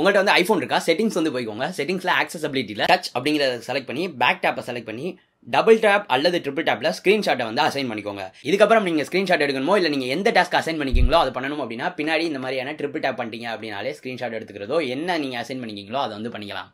உங்கள்கிட்ட வந்து ஐஃபோன் இருக்கா செட்டிங்ஸ் வந்து போய்க்கோங்க செட்டிங்ஸில் ஆக்சசபிலிட்டியில் டச் அப்படிங்கிறத செலக்ட் பண்ணி பேக் டேப்பை செலக்ட் பண்ணி டபுள் டேப் அல்லது ட்ரிபிள் டேப்ல ஸ்க்ரீன்ஷாட்டை வந்து அசைன் பண்ணிக்கோங்க இதுக்கப்புறம் நீங்கள் ஸ்க்ரீன்ஷாட் எடுக்கணுமோ இல்லை நீங்கள் எந்த டாஸ்க் அசைன் பண்ணிக்கிங்களோ அதை பண்ணணும் அப்படின்னா பின்னாடி இந்த மாதிரியான ட்ரிபிள் டேப் பண்ணிட்டீங்க அப்படின்னாலே ஸ்க்ரீன்ஷாட் எடுத்துக்கிறதோ என்ன நீங்கள் அசைன் பண்ணிக்கிங்களோ அதை வந்து பண்ணிக்கலாம்